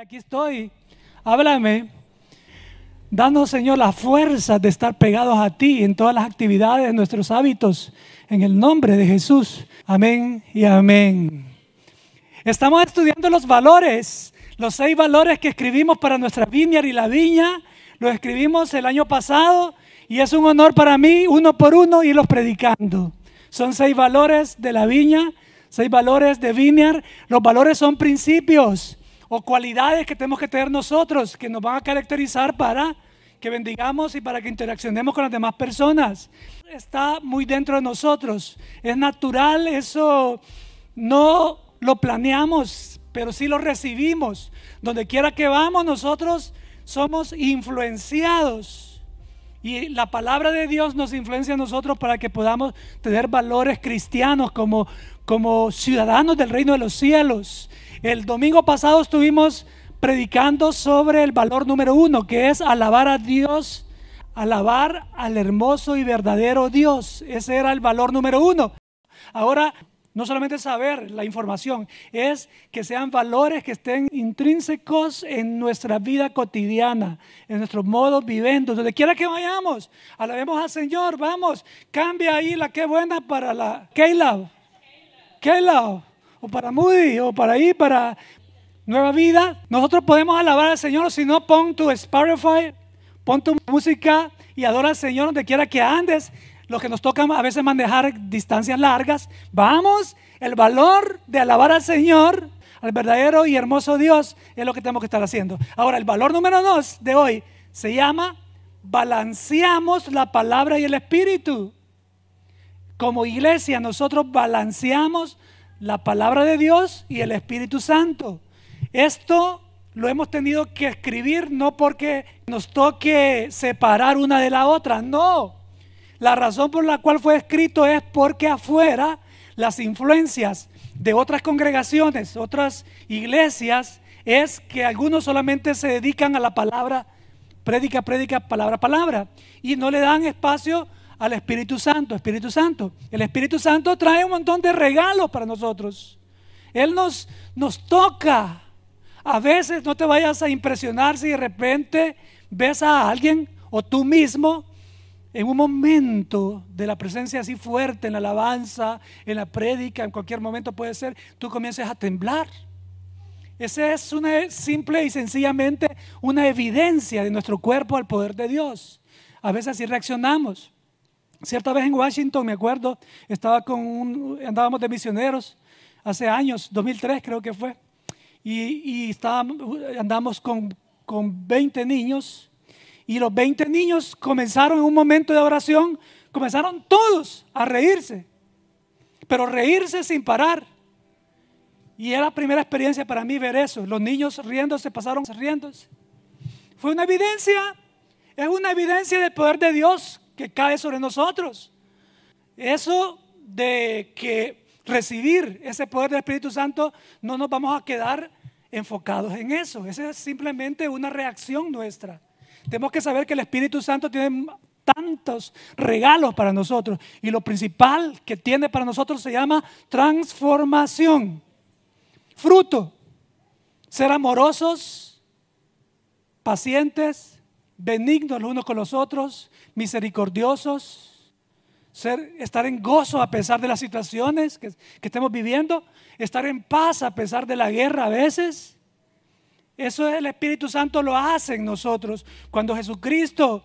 aquí estoy. Háblame. Danos, Señor, la fuerza de estar pegados a ti en todas las actividades, en nuestros hábitos, en el nombre de Jesús. Amén y amén. Estamos estudiando los valores, los seis valores que escribimos para nuestra viña y la viña. Los escribimos el año pasado y es un honor para mí, uno por uno, irlos predicando. Son seis valores de la viña, seis valores de viñar. Los valores son principios o cualidades que tenemos que tener nosotros que nos van a caracterizar para que bendigamos y para que interaccionemos con las demás personas. Está muy dentro de nosotros. Es natural, eso no lo planeamos, pero sí lo recibimos. Donde quiera que vamos, nosotros somos influenciados. Y la palabra de Dios nos influencia a nosotros para que podamos tener valores cristianos como, como ciudadanos del reino de los cielos el domingo pasado estuvimos predicando sobre el valor número uno, que es alabar a Dios, alabar al hermoso y verdadero Dios. Ese era el valor número uno. Ahora, no solamente saber la información, es que sean valores que estén intrínsecos en nuestra vida cotidiana, en nuestros modos viviendo. Donde quiera que vayamos, alabemos al Señor, vamos, cambia ahí la que buena para la Keila. la? o para Moody, o para ahí, para Nueva Vida. Nosotros podemos alabar al Señor, si no, pon tu Spotify, pon tu música y adora al Señor donde quiera que andes. Lo que nos toca a veces manejar distancias largas, vamos, el valor de alabar al Señor, al verdadero y hermoso Dios, es lo que tenemos que estar haciendo. Ahora, el valor número dos de hoy se llama balanceamos la palabra y el espíritu. Como iglesia nosotros balanceamos la palabra de Dios y el Espíritu Santo. Esto lo hemos tenido que escribir no porque nos toque separar una de la otra, no. La razón por la cual fue escrito es porque afuera las influencias de otras congregaciones, otras iglesias, es que algunos solamente se dedican a la palabra, prédica, prédica, palabra, palabra, y no le dan espacio al Espíritu Santo. Espíritu Santo. El Espíritu Santo trae un montón de regalos para nosotros. Él nos, nos toca. A veces no te vayas a impresionar si de repente ves a alguien o tú mismo en un momento de la presencia así fuerte, en la alabanza, en la prédica, en cualquier momento puede ser, tú comiences a temblar. Esa es una simple y sencillamente una evidencia de nuestro cuerpo al poder de Dios. A veces así reaccionamos. Cierta vez en Washington, me acuerdo, estaba con andábamos de misioneros hace años, 2003 creo que fue, y, y estábamos, andamos con, con 20 niños, y los 20 niños comenzaron en un momento de oración, comenzaron todos a reírse, pero reírse sin parar. Y era la primera experiencia para mí ver eso. Los niños riéndose, pasaron riéndose. Fue una evidencia, es una evidencia del poder de Dios que cae sobre nosotros. Eso de que recibir ese poder del Espíritu Santo, no nos vamos a quedar enfocados en eso. Esa es simplemente una reacción nuestra. Tenemos que saber que el Espíritu Santo tiene tantos regalos para nosotros y lo principal que tiene para nosotros se llama transformación, fruto, ser amorosos, pacientes, benignos los unos con los otros, misericordiosos, ser, estar en gozo a pesar de las situaciones que, que estemos viviendo, estar en paz a pesar de la guerra a veces. Eso el Espíritu Santo lo hace en nosotros. Cuando Jesucristo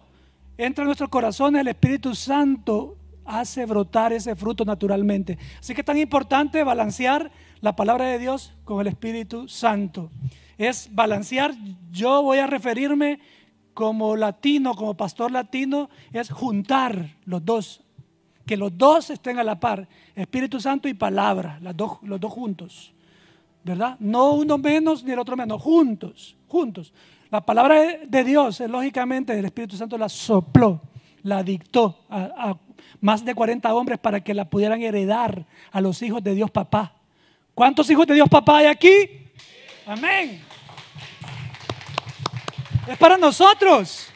entra en nuestros corazones, el Espíritu Santo hace brotar ese fruto naturalmente. Así que es tan importante balancear la palabra de Dios con el Espíritu Santo. Es balancear, yo voy a referirme como latino, como pastor latino, es juntar los dos, que los dos estén a la par, Espíritu Santo y palabra, dos, los dos juntos, ¿verdad? No uno menos ni el otro menos, juntos, juntos. La palabra de Dios, lógicamente, el Espíritu Santo la sopló, la dictó a, a más de 40 hombres para que la pudieran heredar a los hijos de Dios papá. ¿Cuántos hijos de Dios papá hay aquí? Amén. Es para nosotros.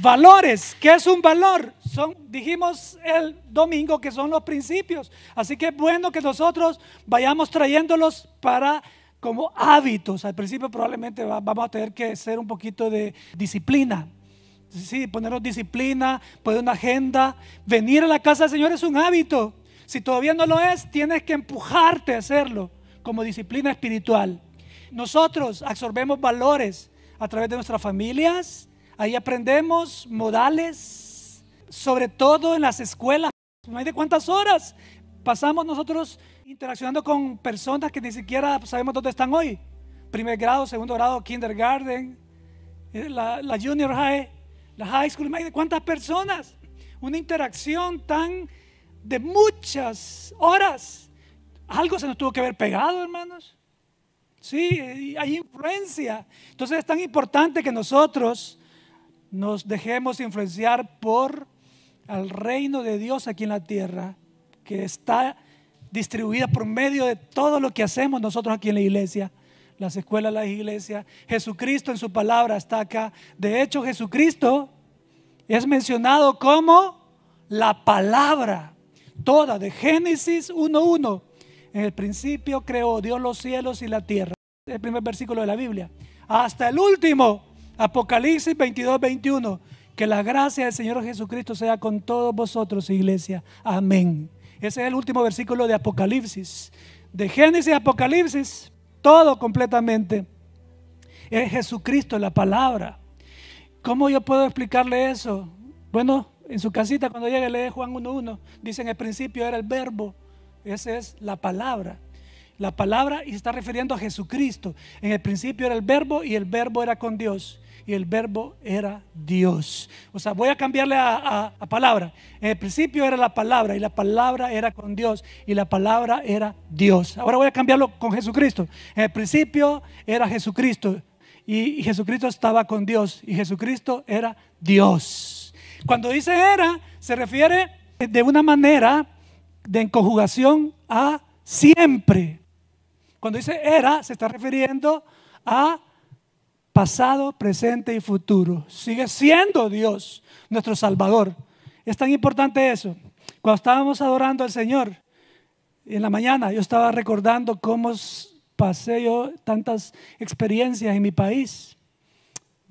Valores, ¿qué es un valor? Son, dijimos el domingo que son los principios. Así que es bueno que nosotros vayamos trayéndolos para como hábitos. Al principio probablemente vamos a tener que ser un poquito de disciplina. Sí, ponernos disciplina, poner una agenda. Venir a la casa del Señor es un hábito. Si todavía no lo es, tienes que empujarte a hacerlo como disciplina espiritual. Nosotros absorbemos valores a través de nuestras familias. Ahí aprendemos modales, sobre todo en las escuelas. No hay de cuántas horas pasamos nosotros interaccionando con personas que ni siquiera sabemos dónde están hoy. Primer grado, segundo grado, kindergarten, eh, la, junior high, la high school. hay de cuántas personas. Una interacción tan de muchas horas. Algo se nos tuvo que ver pegado, hermanos. Sí, hay influencia. Entonces es tan importante que nosotros nos dejemos influenciar por el reino de Dios aquí en la tierra, que está distribuida por medio de todo lo que hacemos nosotros aquí en la iglesia, las escuelas, las iglesias. Jesucristo en su palabra está acá. De hecho, Jesucristo es mencionado como la palabra toda de Génesis 1.1 en el principio creó Dios los cielos y la tierra. El primer versículo de la Biblia. Hasta el último, Apocalipsis 22, 21. Que la gracia del Señor Jesucristo sea con todos vosotros, iglesia. Amén. Ese es el último versículo de Apocalipsis. De Génesis Apocalipsis, todo completamente. Es Jesucristo la palabra. ¿Cómo yo puedo explicarle eso? Bueno, en su casita cuando llegue lee Juan 1.1. Dice, en el principio era el verbo esa es la palabra. La palabra y se está refiriendo a Jesucristo. En el principio era el verbo y el verbo era con Dios. Y el verbo era Dios. O sea, voy a cambiarle a, palabra. En el principio era la palabra y la palabra era con Dios y la palabra era Dios. Ahora voy a cambiarlo con Jesucristo. En el principio era Jesucristo y Jesucristo estaba con Dios y Jesucristo era Dios. Cuando dice era, se refiere de una manera de conjugación a siempre. Cuando dice era, se está refiriendo a pasado, presente y futuro. Sigue siendo Dios nuestro Salvador. Es tan importante eso. Cuando estábamos adorando al Señor en la mañana, yo estaba recordando cómo pasé yo tantas experiencias en mi país.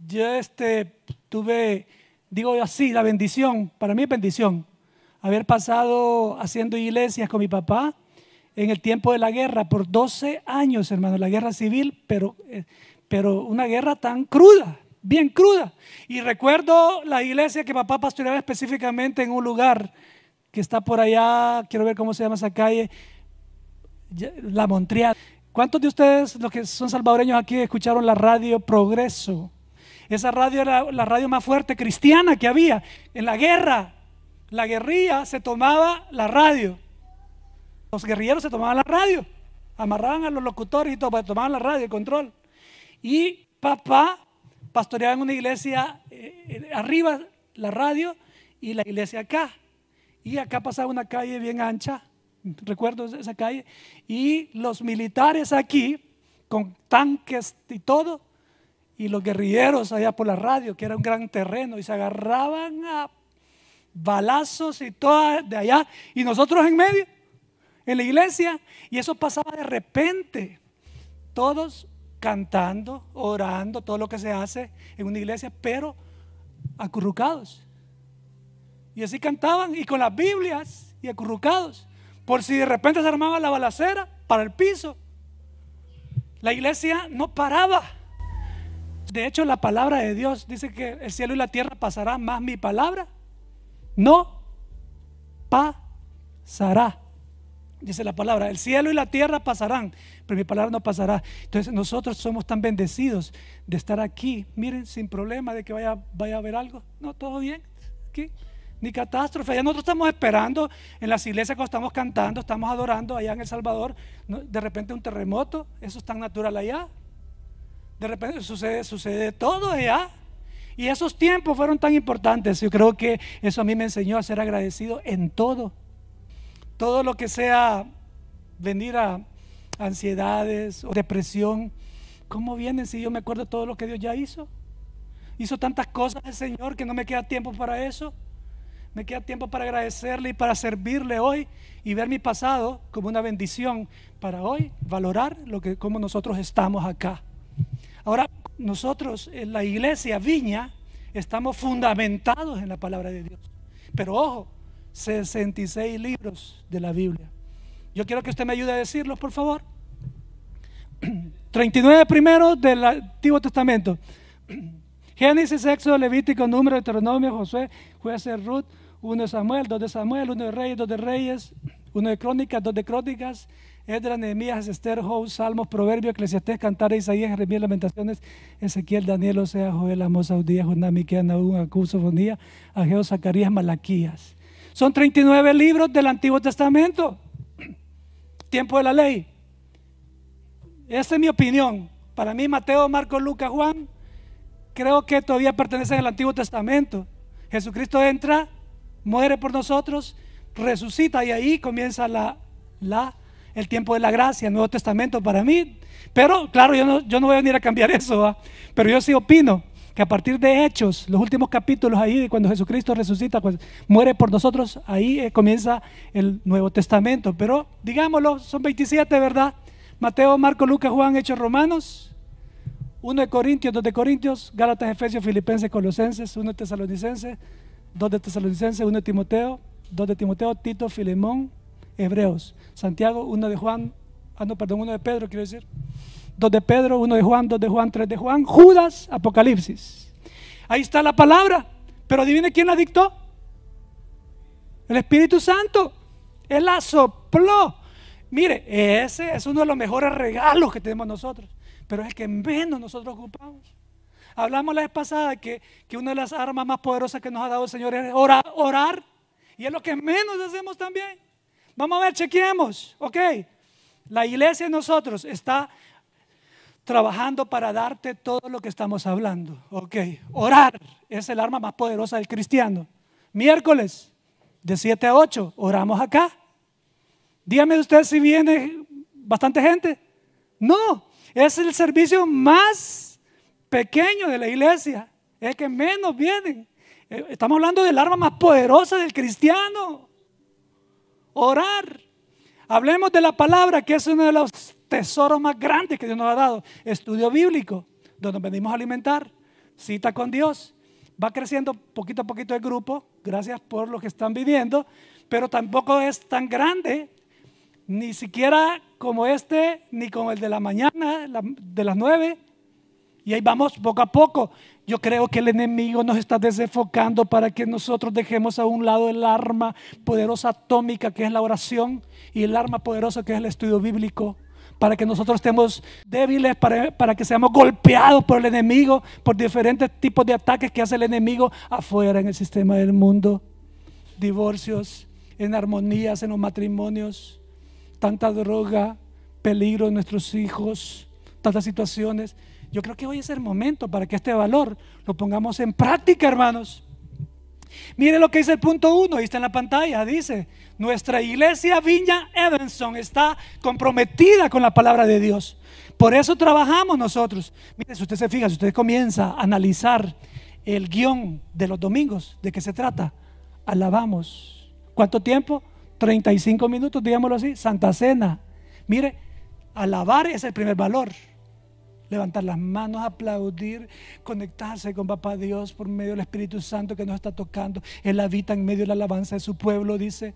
Yo este, tuve, digo así, la bendición, para mí bendición, haber pasado haciendo iglesias con mi papá en el tiempo de la guerra, por 12 años, hermano, la guerra civil, pero, eh, pero una guerra tan cruda, bien cruda. Y recuerdo la iglesia que papá pastoreaba específicamente en un lugar que está por allá, quiero ver cómo se llama esa calle, La Montreal. ¿Cuántos de ustedes, los que son salvadoreños aquí, escucharon la radio Progreso? Esa radio era la radio más fuerte cristiana que había en la guerra la guerrilla se tomaba la radio. Los guerrilleros se tomaban la radio. Amarraban a los locutores y todo, pues, tomaban la radio, el control. Y papá pastoreaba en una iglesia eh, eh, arriba la radio y la iglesia acá. Y acá pasaba una calle bien ancha, recuerdo esa calle. Y los militares aquí, con tanques y todo, y los guerrilleros allá por la radio, que era un gran terreno, y se agarraban a balazos y todo de allá, y nosotros en medio, en la iglesia, y eso pasaba de repente. Todos cantando, orando, todo lo que se hace en una iglesia, pero acurrucados. Y así cantaban, y con las Biblias, y acurrucados, por si de repente se armaba la balacera para el piso. La iglesia no paraba. De hecho, la palabra de Dios dice que el cielo y la tierra pasará más mi palabra no pasará. Dice la palabra, el cielo y la tierra pasarán, pero mi palabra no pasará. Entonces nosotros somos tan bendecidos de estar aquí, miren, sin problema de que vaya, vaya a haber algo. No, todo bien, ni catástrofe. Ya nosotros estamos esperando en las iglesias cuando estamos cantando, estamos adorando allá en El Salvador, de repente un terremoto, eso es tan natural allá. De repente sucede, sucede todo allá. Y esos tiempos fueron tan importantes. Yo creo que eso a mí me enseñó a ser agradecido en todo. Todo lo que sea venir a ansiedades o depresión. ¿Cómo vienen si yo me acuerdo todo lo que Dios ya hizo? Hizo tantas cosas el Señor que no me queda tiempo para eso. Me queda tiempo para agradecerle y para servirle hoy y ver mi pasado como una bendición para hoy, valorar lo que como nosotros estamos acá. Ahora, nosotros, en la iglesia Viña, estamos fundamentados en la palabra de Dios. Pero ojo, 66 libros de la Biblia. Yo quiero que usted me ayude a decirlos, por favor. 39 primero del Antiguo Testamento. Génesis, Éxodo, Levítico, Número, Deuteronomio, Josué, Jueces, Ruth, 1 de Samuel, 2 de Samuel, 1 de Reyes, 2 de Reyes, 1 de Crónicas, 2 de Crónicas, Edra, Nehemías, Esther, Job, Salmos, Proverbios, Eclesiastés, Cantares, Isaías, Jeremías, Lamentaciones, Ezequiel, Daniel, Osea, Joel, Amos, Audías, Jonás, Miquel, Nahum, Acusofonía, Ageo, Zacarías, Malaquías. Son 39 libros del Antiguo Testamento. Tiempo de la ley. Esa es mi opinión. Para mí Mateo, Marcos, Lucas, Juan, creo que todavía pertenecen al Antiguo Testamento. Jesucristo entra, muere por nosotros, resucita y ahí comienza la, la el tiempo de la gracia, el Nuevo Testamento para mí. Pero claro, yo no, yo no voy a venir a cambiar eso, pero yo sí opino que a partir de Hechos, los últimos capítulos ahí, cuando Jesucristo resucita, muere por nosotros, ahí eh, comienza el Nuevo Testamento. Pero digámoslo, son 27, ¿verdad? Mateo, Marco, Lucas, Juan, Hechos, Romanos, 1 de Corintios, 2 de Corintios, Gálatas, Efesios, Filipenses, Colosenses, 1 de Tesalonicenses, 2 de Tesalonicenses, 1 de Timoteo, 2 de Timoteo, Tito, Filemón, Hebreos, Santiago, uno de Juan, ah, no, perdón, 1 de Pedro, quiero decir, dos de Pedro, uno de Juan, dos de Juan, tres de Juan, Judas, Apocalipsis. Ahí está la palabra, pero adivine quién la dictó. El Espíritu Santo. Él la sopló. Mire, ese es uno de los mejores regalos que tenemos nosotros, pero es el que menos nosotros ocupamos. Hablamos la vez pasada que, que una de las armas más poderosas que nos ha dado el Señor es orar, orar y es lo que menos hacemos también. Vamos a ver, chequeemos. Ok. La iglesia de nosotros está trabajando para darte todo lo que estamos hablando. Ok. Orar es el arma más poderosa del cristiano. Miércoles, de 7 a 8, oramos acá. Dígame usted si viene bastante gente. No, es el servicio más pequeño de la iglesia. Es que menos vienen. Eh, estamos hablando del arma más poderosa del cristiano orar. Hablemos de la palabra, que es uno de los tesoros más grandes que Dios nos ha dado. Estudio bíblico, donde venimos a alimentar, cita con Dios. Va creciendo poquito a poquito el grupo, gracias por lo que están viviendo, pero tampoco es tan grande, ni siquiera como este, ni como el de la mañana, de las nueve. Y ahí vamos poco a poco. Yo creo que el enemigo nos está desenfocando para que nosotros dejemos a un lado el arma poderosa atómica que es la oración y el arma poderosa que es el estudio bíblico. Para que nosotros estemos débiles, para, que seamos golpeados por el enemigo, por diferentes tipos de ataques que hace el enemigo afuera en el sistema del mundo. Divorcios, en armonías, en los matrimonios, tanta droga, peligro en nuestros hijos, tantas situaciones. Yo creo que hoy es el momento para que este valor lo pongamos en práctica, hermanos. Mire lo que dice el punto uno, ahí está en la pantalla, dice, nuestra iglesia Viña Evanson está comprometida con la palabra de Dios. Por eso trabajamos nosotros. Mire, si usted se fija, si usted comienza a analizar el guión de los domingos, ¿de qué se trata? Alabamos. ¿Cuánto tiempo? 35 minutos, digámoslo así, Santa Cena. Mire, alabar es el primer valor levantar las manos, aplaudir, conectarse con Papá Dios por medio del Espíritu Santo que nos está tocando. Él habita en medio de la alabanza de su pueblo, dice.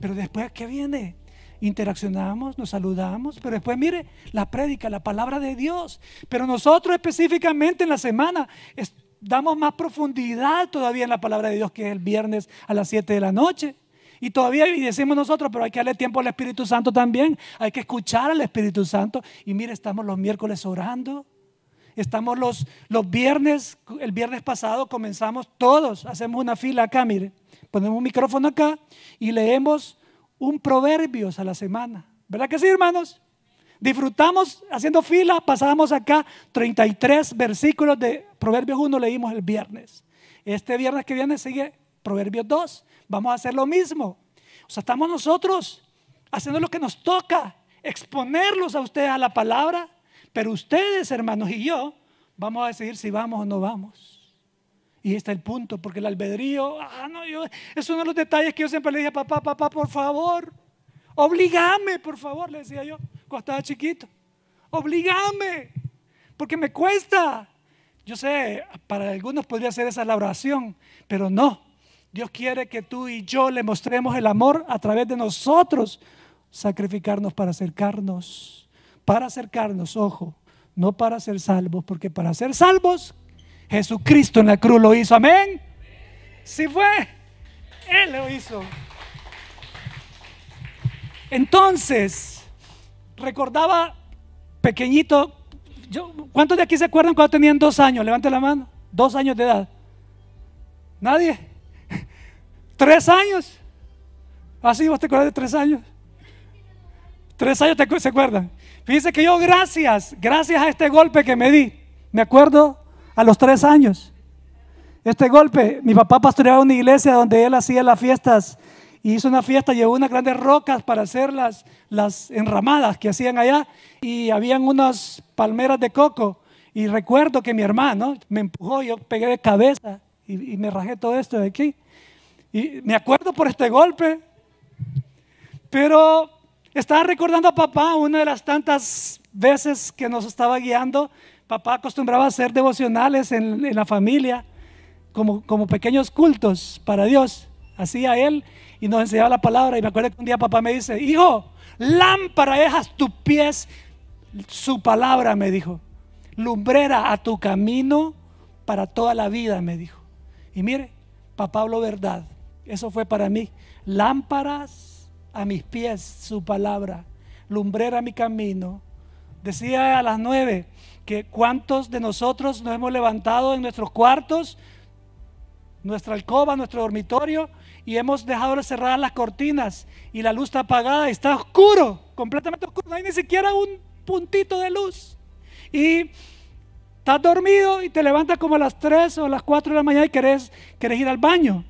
Pero después, ¿qué viene? Interaccionamos, nos saludamos, pero después mire la prédica, la palabra de Dios. Pero nosotros específicamente en la semana damos más profundidad todavía en la palabra de Dios que es el viernes a las 7 de la noche. Y todavía y decimos nosotros, pero hay que darle tiempo al Espíritu Santo también. Hay que escuchar al Espíritu Santo. Y mire, estamos los miércoles orando. Estamos los, viernes, el viernes pasado comenzamos todos, hacemos una fila acá, mire, ponemos un micrófono acá y leemos un proverbio a la semana. ¿Verdad que sí, hermanos? Disfrutamos haciendo fila, Pasamos acá 33 versículos de Proverbios 1 leímos el viernes. Este viernes que viene sigue Proverbios 2 vamos a hacer lo mismo. O sea, estamos nosotros haciendo lo que nos toca, exponerlos a ustedes a la palabra, pero ustedes, hermanos y yo, vamos a decidir si vamos o no vamos. Y está el punto, porque el albedrío, ah, no, yo, es uno de los detalles que yo siempre le dije papá, papá, por favor, obligame, por favor, le decía yo cuando estaba chiquito, obligame, porque me cuesta. Yo sé, para algunos podría ser esa la oración, pero no, Dios quiere que tú y yo le mostremos el amor a través de nosotros, sacrificarnos para acercarnos, para acercarnos, ojo, no para ser salvos, porque para ser salvos Jesucristo en la cruz lo hizo, amén. Si fue, Él lo hizo. Entonces, recordaba pequeñito, ¿cuántos de aquí se acuerdan cuando tenían dos años? Levante la mano, dos años de edad. ¿Nadie? Tres años. Así ah, vos te acuerdas de tres años. Tres años te, se acuerdan. Fíjense que yo gracias, gracias a este golpe que me di, me acuerdo a los tres años. Este golpe, mi papá pastoreaba una iglesia donde él hacía las fiestas y hizo una fiesta, llevó unas grandes rocas para hacer las, enramadas que hacían allá y habían unas palmeras de coco. Y recuerdo que mi hermano me empujó, yo pegué de cabeza y, y me rajé todo esto de aquí. Y me acuerdo por este golpe, pero estaba recordando a papá una de las tantas veces que nos estaba guiando. Papá acostumbraba a hacer devocionales en, la familia, como, como pequeños cultos para Dios. Hacía él y nos enseñaba la palabra. Y me acuerdo que un día papá me dice, hijo, lámpara dejas tus pies su palabra, me dijo. Lumbrera a tu camino para toda la vida, me dijo. Y mire, papá habló verdad. Eso fue para mí. Lámparas a mis pies, su palabra. Lumbrera mi camino. Decía a las nueve que cuántos de nosotros nos hemos levantado en nuestros cuartos, nuestra alcoba, nuestro dormitorio, y hemos dejado cerradas las cortinas y la luz está apagada, está oscuro, completamente oscuro, no hay ni siquiera un puntito de luz. Y estás dormido y te levantas como a las 3 o a las cuatro de la mañana y querés, querés ir al baño.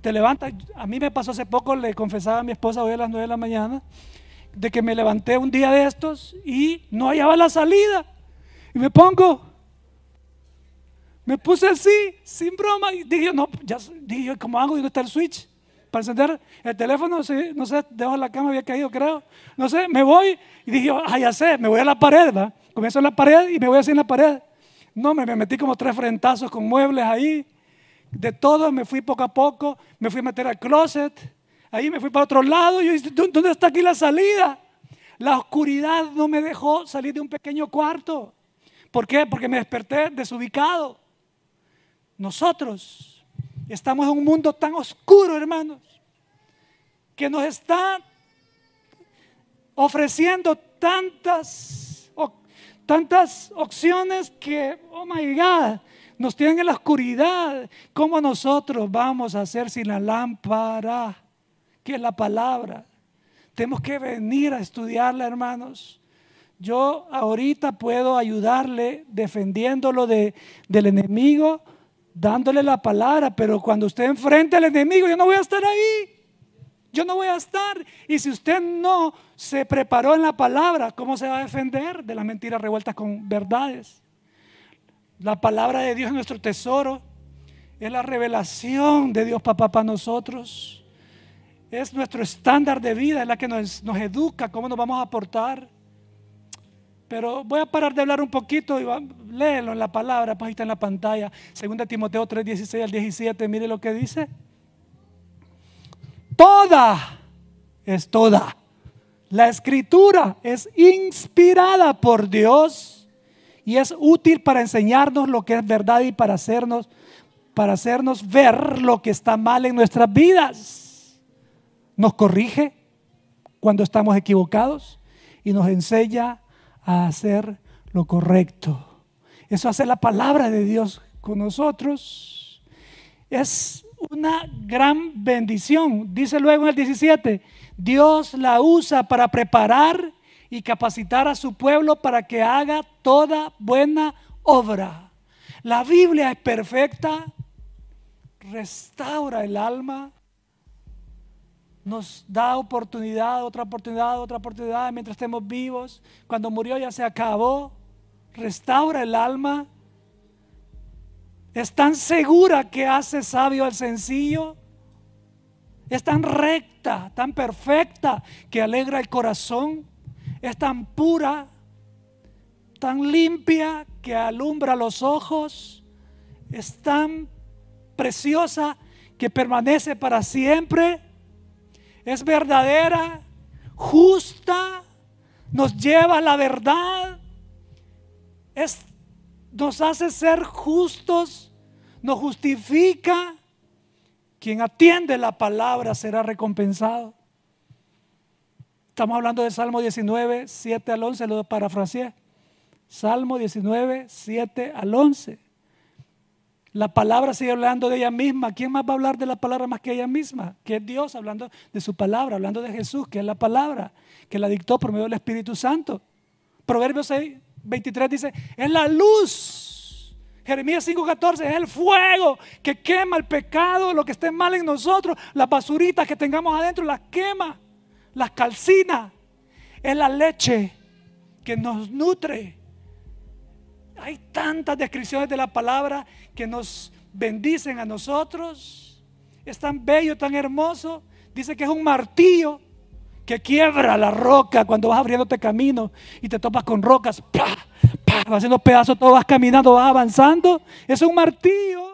Te levantas, a mí me pasó hace poco, le confesaba a mi esposa hoy a las 9 de la mañana, de que me levanté un día de estos y no hallaba la salida. Y me pongo, me puse así, sin broma, y dije, no, ya, dije, ¿cómo hago? ¿Y no está el switch? Para encender el teléfono, no sé, debajo de la cama había caído, creo. No sé, me voy y dije, ah, ya sé, me voy a la pared, ¿va? Comienzo en la pared y me voy así en la pared. No, me, me metí como tres frentazos con muebles ahí de todo, me fui poco a poco, me fui a meter al closet, ahí me fui para otro lado, y yo dije, ¿dónde está aquí la salida? La oscuridad no me dejó salir de un pequeño cuarto. ¿Por qué? Porque me desperté desubicado. Nosotros estamos en un mundo tan oscuro, hermanos, que nos está ofreciendo tantas, tantas opciones que, oh my God, nos tienen en la oscuridad. ¿Cómo nosotros vamos a hacer sin la lámpara, que es la palabra? Tenemos que venir a estudiarla, hermanos. Yo ahorita puedo ayudarle defendiéndolo del enemigo, dándole la palabra, pero cuando usted enfrente al enemigo, yo no voy a estar ahí. Yo no voy a estar. Y si usted no se preparó en la palabra, ¿cómo se va a defender de las mentiras revueltas con verdades? La palabra de Dios es nuestro tesoro. Es la revelación de Dios papá para nosotros. Es nuestro estándar de vida, es la que nos, educa, cómo nos vamos a aportar. Pero voy a parar de hablar un poquito y léelo en la palabra, pues ahí está en la pantalla. Segunda Timoteo 3, 16 al 17, mire lo que dice. Toda es toda. La escritura es inspirada por Dios y es útil para enseñarnos lo que es verdad y para hacernos, para hacernos ver lo que está mal en nuestras vidas. Nos corrige cuando estamos equivocados y nos enseña a hacer lo correcto. Eso hace la palabra de Dios con nosotros. Es una gran bendición. Dice luego en el 17, Dios la usa para preparar y capacitar a su pueblo para que haga toda buena obra. La Biblia es perfecta, restaura el alma, nos da oportunidad, otra oportunidad, otra oportunidad mientras estemos vivos. Cuando murió ya se acabó, restaura el alma. Es tan segura que hace sabio al sencillo. Es tan recta, tan perfecta que alegra el corazón es tan pura, tan limpia que alumbra los ojos, es tan preciosa que permanece para siempre, es verdadera, justa, nos lleva a la verdad, nos hace ser justos, nos justifica. Quien atiende la palabra será recompensado. Estamos hablando de Salmo 19, 7 al 11, lo parafraseé. Salmo 19, 7 al 11. La palabra sigue hablando de ella misma. ¿Quién más va a hablar de la palabra más que ella misma? Que es Dios hablando de su palabra, hablando de Jesús, que es la palabra, que la dictó por medio del Espíritu Santo. Proverbios 6, 23 dice, es la luz. Jeremías 5:14 es el fuego que quema el pecado, lo que esté mal en nosotros, las basuritas que tengamos adentro, las quema. La calcina es la leche que nos nutre. Hay tantas descripciones de la palabra que nos bendicen a nosotros. Es tan bello, tan hermoso. Dice que es un martillo que quiebra la roca cuando vas abriéndote camino y te topas con rocas. pa Vas haciendo pedazos, todo vas caminando, vas avanzando. Es un martillo.